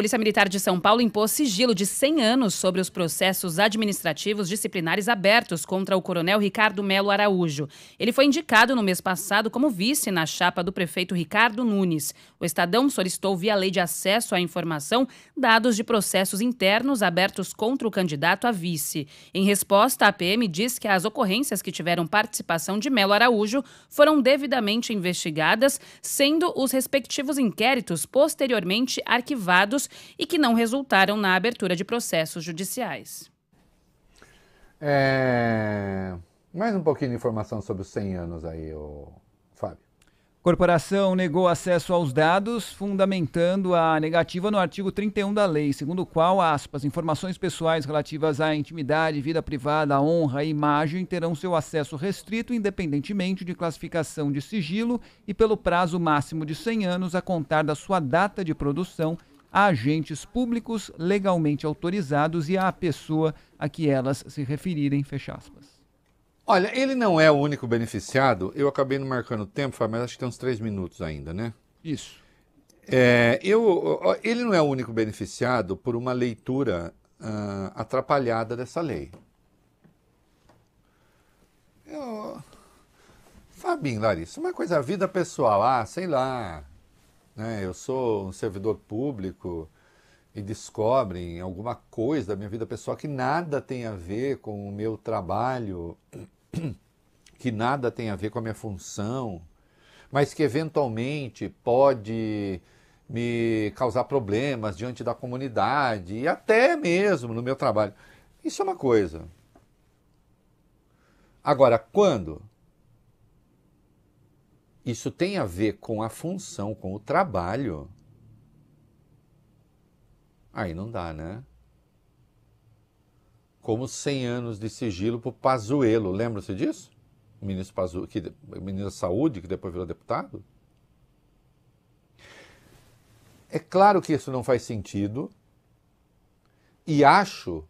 Polícia Militar de São Paulo impôs sigilo de 100 anos sobre os processos administrativos disciplinares abertos contra o coronel Ricardo Melo Araújo. Ele foi indicado no mês passado como vice na chapa do prefeito Ricardo Nunes. O Estadão solicitou via lei de acesso à informação dados de processos internos abertos contra o candidato a vice. Em resposta, a PM diz que as ocorrências que tiveram participação de Melo Araújo foram devidamente investigadas, sendo os respectivos inquéritos posteriormente arquivados e que não resultaram na abertura de processos judiciais. É... Mais um pouquinho de informação sobre os 100 anos aí, ô... Fábio. Corporação negou acesso aos dados, fundamentando a negativa no artigo 31 da lei, segundo o qual, aspas, informações pessoais relativas à intimidade, vida privada, honra e imagem terão seu acesso restrito independentemente de classificação de sigilo e pelo prazo máximo de 100 anos a contar da sua data de produção a agentes públicos legalmente autorizados e à pessoa a que elas se referirem, fecha aspas. Olha, ele não é o único beneficiado. Eu acabei não marcando o tempo, mas acho que tem uns três minutos ainda, né? Isso. É, eu, ele não é o único beneficiado por uma leitura uh, atrapalhada dessa lei. Eu... Fabinho, Larissa, uma coisa, vida pessoal, ah, sei lá, né? Eu sou um servidor público e descobrem alguma coisa da minha vida pessoal que nada tem a ver com o meu trabalho, que nada tem a ver com a minha função, mas que eventualmente pode me causar problemas diante da comunidade e até mesmo no meu trabalho. Isso é uma coisa. Agora, quando isso tem a ver com a função, com o trabalho. Aí não dá, né? Como 100 anos de sigilo para o Pazuello, lembra-se disso? O ministro, Pazu, que, ministro da Saúde, que depois virou deputado? É claro que isso não faz sentido e acho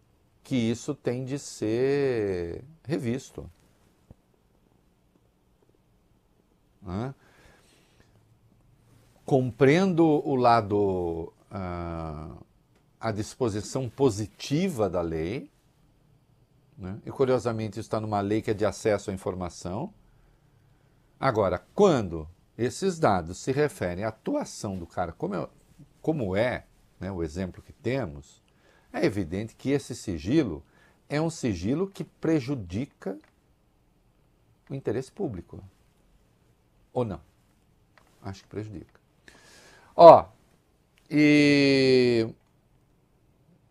que isso tem de ser revisto. Né? Compreendo o lado, ah, a disposição positiva da lei, né? e curiosamente está numa lei que é de acesso à informação. Agora, quando esses dados se referem à atuação do cara, como é, como é né, o exemplo que temos, é evidente que esse sigilo é um sigilo que prejudica o interesse público ou não. Acho que prejudica. Ó, e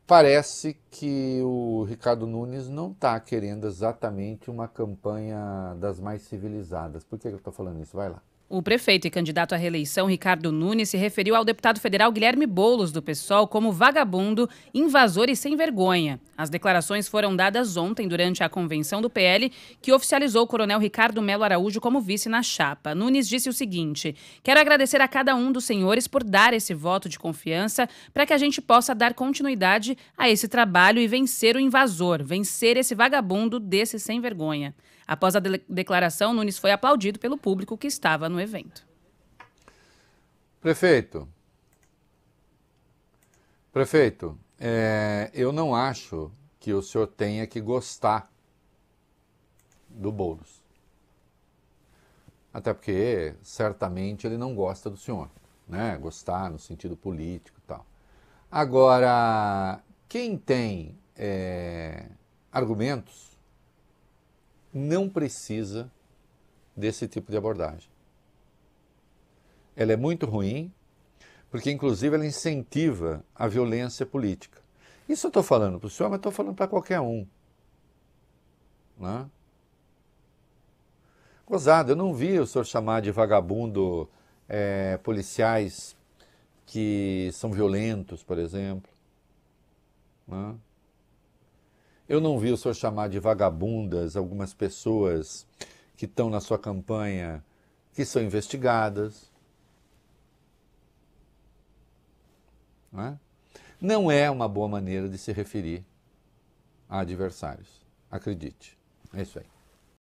parece que o Ricardo Nunes não está querendo exatamente uma campanha das mais civilizadas. Por que eu estou falando isso? Vai lá. O prefeito e candidato à reeleição, Ricardo Nunes, se referiu ao deputado federal Guilherme Boulos, do PSOL, como vagabundo, invasor e sem vergonha. As declarações foram dadas ontem durante a convenção do PL, que oficializou o coronel Ricardo Melo Araújo como vice na chapa. Nunes disse o seguinte: Quero agradecer a cada um dos senhores por dar esse voto de confiança para que a gente possa dar continuidade a esse trabalho e vencer o invasor, vencer esse vagabundo desse sem vergonha. Após a de declaração, Nunes foi aplaudido pelo público que estava no evento. Prefeito. Prefeito, é, eu não acho que o senhor tenha que gostar do Boulos. Até porque, certamente, ele não gosta do senhor. Né? Gostar no sentido político e tal. Agora, quem tem é, argumentos não precisa desse tipo de abordagem. Ela é muito ruim, porque inclusive ela incentiva a violência política. Isso eu estou falando para o senhor, mas estou falando para qualquer um. Né? Gozado, eu não vi o senhor chamar de vagabundo é, policiais que são violentos, por exemplo. Né? Eu não vi o senhor chamar de vagabundas algumas pessoas que estão na sua campanha, que são investigadas. Não é? não é uma boa maneira de se referir a adversários. Acredite. É isso aí.